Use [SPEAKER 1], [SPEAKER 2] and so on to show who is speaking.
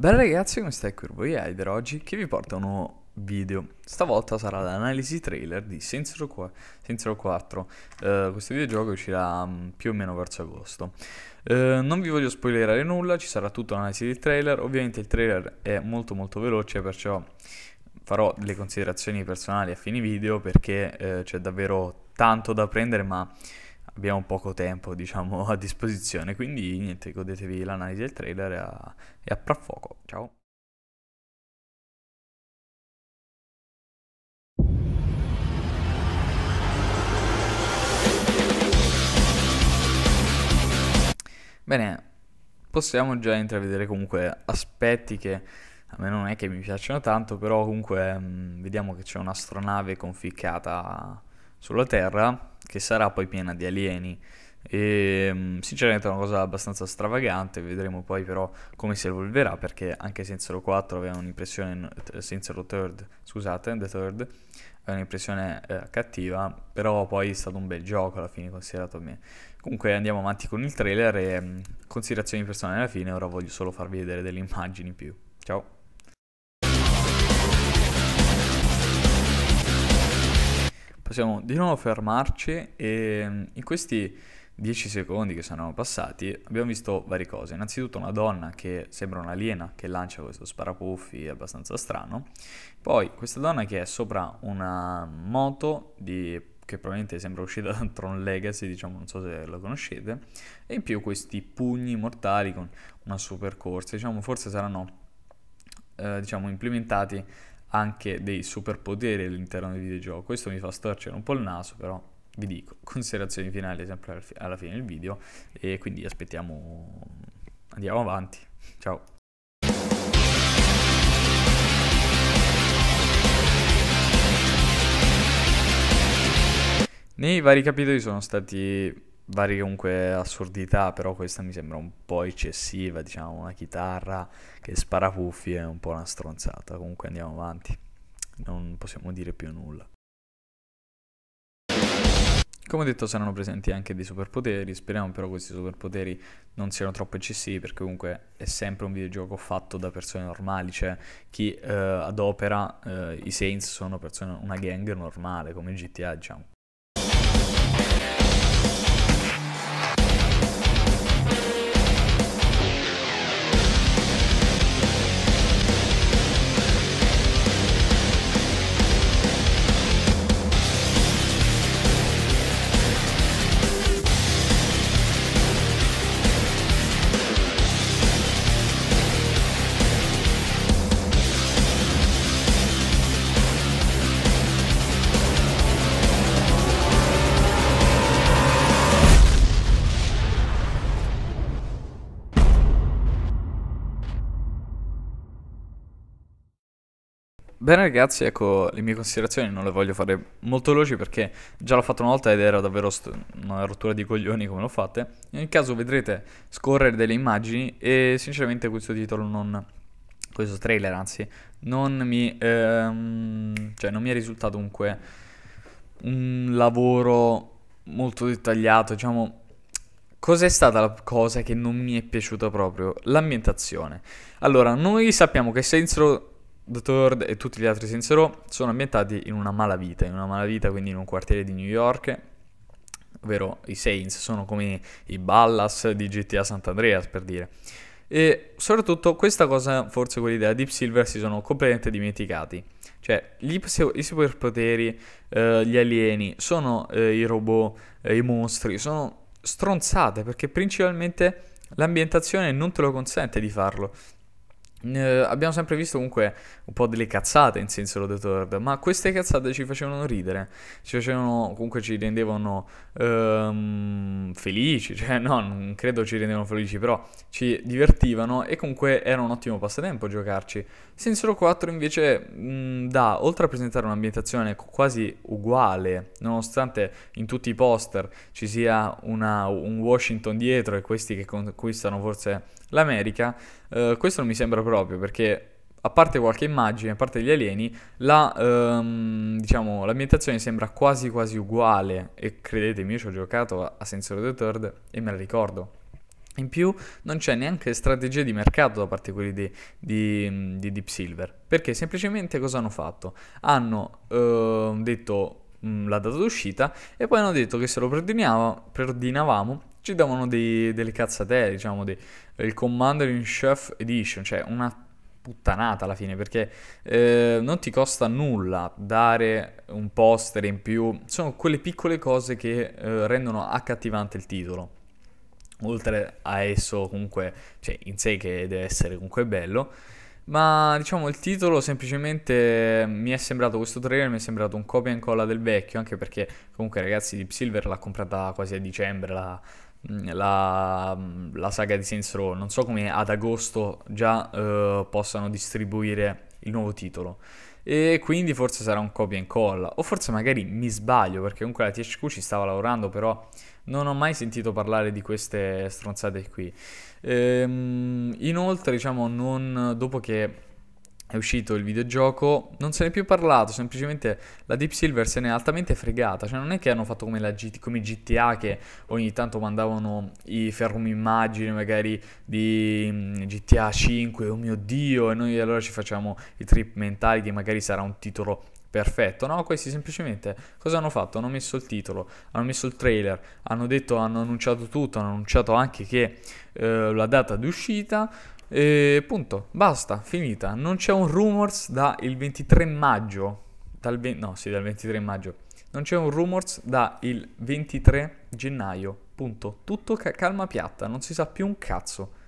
[SPEAKER 1] Bella ragazzi, come stai qui? Voi Aider oggi che vi porta un nuovo video. Stavolta sarà l'analisi trailer di Sensor 4. Uh, questo videogioco uscirà um, più o meno verso agosto. Uh, non vi voglio spoilerare nulla, ci sarà tutta l'analisi del trailer. Ovviamente il trailer è molto molto veloce, perciò farò delle considerazioni personali a fine video perché uh, c'è davvero tanto da prendere, ma abbiamo poco tempo diciamo, a disposizione, quindi niente, godetevi l'analisi del trailer e a, e a praffoco. Ciao! Bene, possiamo già intravedere comunque aspetti che a me non è che mi piacciono tanto, però comunque mh, mm, vediamo che c'è un'astronave conficcata sulla Terra, che sarà poi piena di alieni. E mm, sinceramente è una cosa abbastanza stravagante, vedremo poi però come si evolverà perché anche Sensor 4 aveva un'impressione, eh, Sensor 3, scusate, The Third, aveva un'impressione eh, cattiva, però poi è stato un bel gioco alla fine considerato a me. Comunque andiamo avanti con il trailer e mm, considerazioni personali alla fine, ora voglio solo farvi vedere delle immagini in più. Ciao! possiamo di nuovo fermarci e mm, in questi 10 secondi che sono passati abbiamo visto varie cose. Innanzitutto una donna che sembra un'aliena che lancia questo sparapuffi abbastanza strano. Poi questa donna che è sopra una moto di che probabilmente sembra uscita da Tron Legacy, diciamo, non so se la conoscete, e in più questi pugni mortali con una super corsa, diciamo, forse saranno eh, diciamo implementati anche dei superpoteri all'interno del videogioco. Questo mi fa storcere un po' il naso, però vi dico, considerazioni finali sempre alla fine del video e quindi aspettiamo, andiamo avanti, ciao! Nei vari capitoli sono stati varie comunque assurdità, però questa mi sembra un po' eccessiva, diciamo, una chitarra che spara puffi è un po' una stronzata, comunque andiamo avanti, non possiamo dire più nulla. Come detto saranno presenti anche dei superpoteri, speriamo però questi superpoteri non siano troppo eccessivi perché comunque è sempre un videogioco fatto da persone normali, cioè chi eh, adopera eh, i Saints sono persone, una gang normale come GTA diciamo. Bene ragazzi, ecco le mie considerazioni non le voglio fare molto veloci perché già l'ho fatto una volta ed era davvero una rottura di coglioni come l'ho fatta. In ogni caso vedrete scorrere delle immagini e sinceramente questo titolo non... questo trailer anzi, non mi, ehm, cioè non mi è risultato comunque un lavoro molto dettagliato, diciamo... Cos'è stata la cosa che non mi è piaciuta proprio? L'ambientazione. Allora, noi sappiamo che Saints Row The Third e tutti gli altri Saints Row sono ambientati in una malavita, in una malavita quindi in un quartiere di New York, ovvero i Saints sono come i Ballas di GTA Sant'Andreas per dire. E soprattutto questa cosa, forse quelli della Deep Silver si sono completamente dimenticati. Cioè, gli, i superpoteri, eh, gli alieni, sono eh, i robot, eh, i mostri, sono stronzate perché principalmente l'ambientazione non te lo consente di farlo. Eh, abbiamo sempre visto comunque un po' delle cazzate in senso Lord Third, ma queste cazzate ci facevano ridere, ci facevano, comunque ci rendevano ehm, felici, cioè no, non credo ci rendevano felici, però ci divertivano e comunque era un ottimo passatempo giocarci. Sensor 4 invece mh, mm, da, oltre a presentare un'ambientazione quasi uguale, nonostante in tutti i poster ci sia una, un Washington dietro e questi che conquistano forse l'America, eh, questo non mi sembra proprio perché a parte qualche immagine, a parte gli alieni, la, um, diciamo, l'ambientazione sembra quasi quasi uguale e credetemi, io ci ho giocato a, a Sensor the Third e me la ricordo. In più non c'è neanche strategia di mercato da parte quelli di, di, di Deep Silver, perché semplicemente cosa hanno fatto? Hanno uh, detto mh, mm, la data d'uscita e poi hanno detto che se lo preordinavamo ci davano dei, delle cazzatelle, diciamo, dei, eh, il Commander in Chef Edition, cioè una puttanata alla fine perché eh, non ti costa nulla dare un poster in più, sono quelle piccole cose che eh, rendono accattivante il titolo. Oltre a esso comunque, cioè in sé che deve essere comunque bello, ma diciamo il titolo semplicemente mi è sembrato questo trailer, mi è sembrato un copia e incolla del vecchio, anche perché comunque ragazzi Deep Silver l'ha comprata quasi a dicembre la, la, la saga di Saints Row. Non so come ad agosto già eh, possano distribuire il nuovo titolo. E quindi forse sarà un copia e incolla. O forse magari mi sbaglio, perché comunque la THQ ci stava lavorando, però non ho mai sentito parlare di queste stronzate qui. Ehm, inoltre, diciamo, non, dopo che è uscito il videogioco, non se ne è più parlato, semplicemente la Deep Silver se n'è altamente fregata, cioè non è che hanno fatto come, la G- come GTA che ogni tanto mandavano i fermi immagini magari di mm, GTA 5, oh mio dio, e noi allora ci facciamo i trip mentali che magari sarà un titolo perfetto, no? Questi semplicemente cosa hanno fatto? Hanno messo il titolo, hanno messo il trailer, hanno detto, hanno annunciato tutto, hanno annunciato anche che eh, la data d'uscita, e punto, basta, finita. Non c'è un rumors il 23 maggio. Dal 20, no, sì, dal 23 maggio. Non c'è un rumors il 23 gennaio. Punto. Tutto ca- calma piatta, non si sa più un cazzo.